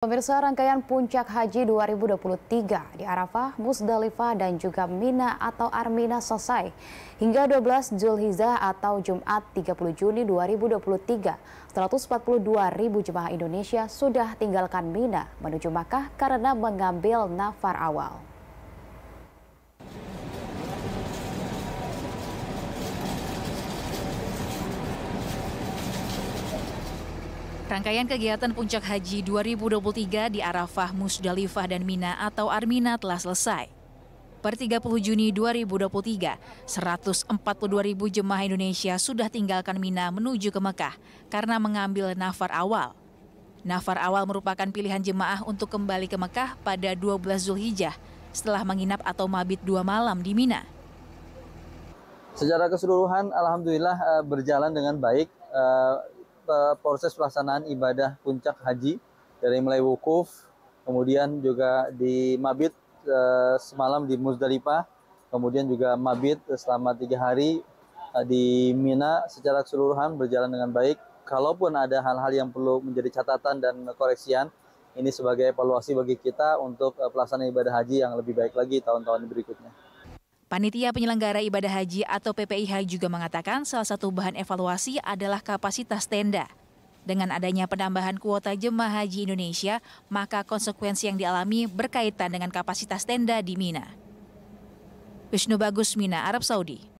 Pemirsa rangkaian Puncak Haji 2023 di Arafah, Musdalifah dan juga Mina atau Armina selesai hingga 12 Zulhizah atau Jumat 30 Juni 2023. 142 ribu jemaah Indonesia sudah tinggalkan Mina menuju Makkah karena mengambil nafar awal. Rangkaian kegiatan Puncak Haji 2023 di Arafah, Musdalifah, dan Mina atau Armina telah selesai. Per 30 Juni 2023, 142 ribu jemaah Indonesia sudah tinggalkan Mina menuju ke Mekah karena mengambil nafar awal. Nafar awal merupakan pilihan jemaah untuk kembali ke Mekah pada 12 Zulhijjah setelah menginap atau mabit dua malam di Mina. Secara keseluruhan, Alhamdulillah eh, berjalan dengan baik. Eh, proses pelaksanaan ibadah puncak haji dari mulai wukuf, kemudian juga di mabit eh, semalam di Muzdalifah, kemudian juga mabit eh, selama tiga hari eh, di Mina secara keseluruhan berjalan dengan baik. Kalaupun ada hal-hal yang perlu menjadi catatan dan koreksian, ini sebagai evaluasi bagi kita untuk pelaksanaan ibadah haji yang lebih baik lagi tahun-tahun berikutnya. Panitia penyelenggara ibadah haji atau PPIH juga mengatakan salah satu bahan evaluasi adalah kapasitas tenda. Dengan adanya penambahan kuota jemaah haji Indonesia, maka konsekuensi yang dialami berkaitan dengan kapasitas tenda di Mina. Wisnu Bagus Mina, Arab Saudi.